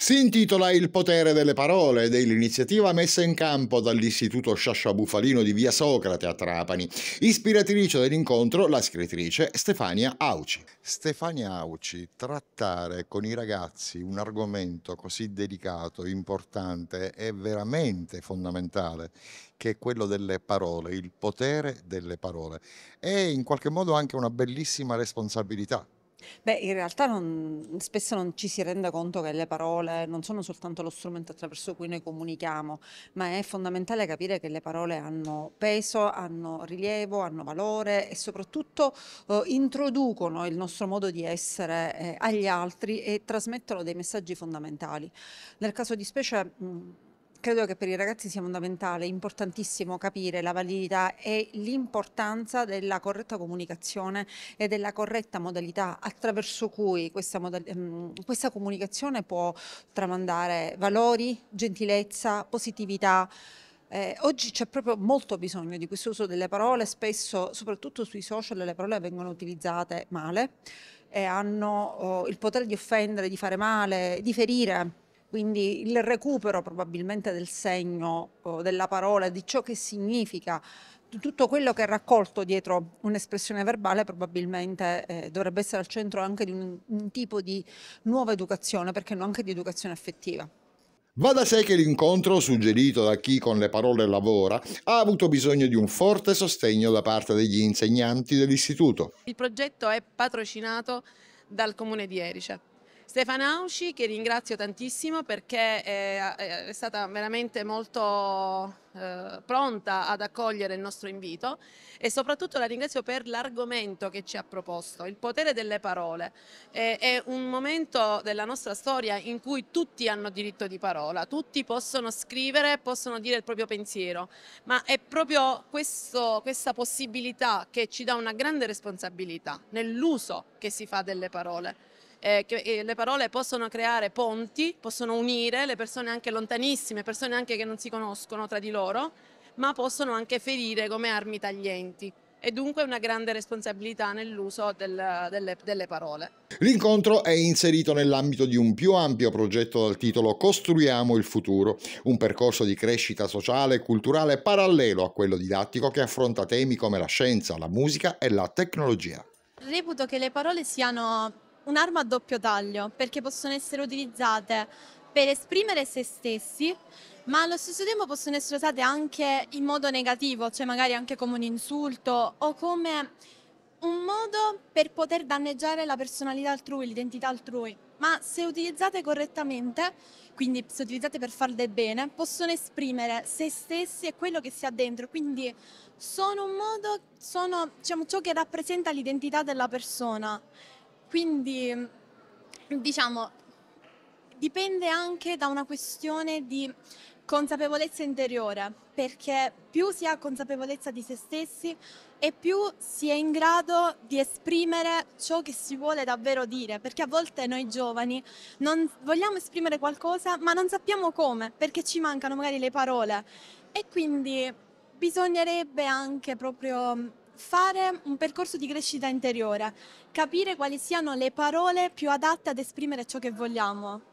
si intitola Il potere delle parole ed è l'iniziativa messa in campo dall'Istituto Sciascia Bufalino di Via Socrate a Trapani. Ispiratrice dell'incontro la scrittrice Stefania Auci. Stefania Auci, trattare con i ragazzi un argomento così delicato, importante e veramente fondamentale che è quello delle parole, il potere delle parole. È in qualche modo anche una bellissima responsabilità Beh, in realtà non spesso non ci si rende conto che le parole non sono soltanto lo strumento attraverso cui noi comunichiamo, ma è fondamentale capire che le parole hanno peso, hanno rilievo, hanno valore e soprattutto eh, introducono il nostro modo di essere eh, agli altri e trasmettono dei messaggi fondamentali. Nel caso di specie... Mh, mm, Credo che per i ragazzi sia fondamentale, importantissimo capire la validità e l'importanza della corretta comunicazione e della corretta modalità attraverso cui questa, ehm, questa comunicazione può tramandare valori, gentilezza, positività. Eh, oggi c'è proprio molto bisogno di questo uso delle parole, spesso, soprattutto sui social, le parole vengono utilizzate male e hanno oh, il potere di offendere, di fare male, di ferire. Quindi il recupero probabilmente del segno, della parola, di ciò che significa, tutto quello che è raccolto dietro un'espressione verbale probabilmente eh, dovrebbe essere al centro anche di un, un tipo di nuova educazione, perché non anche di educazione affettiva. Va da sé che l'incontro, suggerito da chi con le parole lavora, ha avuto bisogno di un forte sostegno da parte degli insegnanti dell'istituto. Il progetto è patrocinato dal comune di Erice Stefano Stefanauci che ringrazio tantissimo perché eh, è, è stata veramente molto eh, pronta ad accogliere il nostro invito e soprattutto la ringrazio per l'argomento che ci ha proposto, il potere delle parole. Eh, è un momento della nostra storia in cui tutti hanno diritto di parola, tutti possono scrivere, possono dire il proprio pensiero, ma è proprio questo, questa possibilità che ci dà una grande responsabilità nell'uso che si fa delle parole eh, che, eh, le parole possono creare ponti, possono unire le persone anche lontanissime, persone anche che non si conoscono tra di loro, ma possono anche ferire come armi taglienti e dunque una grande responsabilità nell'uso del, delle, delle, parole. L'incontro è inserito nell'ambito di un più ampio progetto dal titolo Costruiamo il futuro, un percorso di crescita sociale e culturale parallelo a quello didattico che affronta temi come la scienza, la musica e la tecnologia. Reputo che le parole siano un'arma a doppio taglio perché possono essere utilizzate per esprimere se stessi, ma allo stesso tempo possono essere usate anche in modo negativo, cioè magari anche come un insulto o come un modo per poter danneggiare la personalità altrui, l'identità altrui. Ma se utilizzate correttamente, quindi se utilizzate per far del bene, possono esprimere se stessi e quello che si ha dentro. Quindi sono un modo, sono diciamo, ciò che rappresenta l'identità della persona quindi diciamo dipende anche da una questione di consapevolezza interiore, perché più si ha consapevolezza di se stessi e più si è in grado di esprimere ciò che si vuole davvero dire, perché a volte noi giovani non vogliamo esprimere qualcosa ma non sappiamo come, perché ci mancano magari le parole e quindi bisognerebbe anche proprio fare un percorso di crescita interiore, capire quali siano le parole più adatte ad esprimere ciò che vogliamo.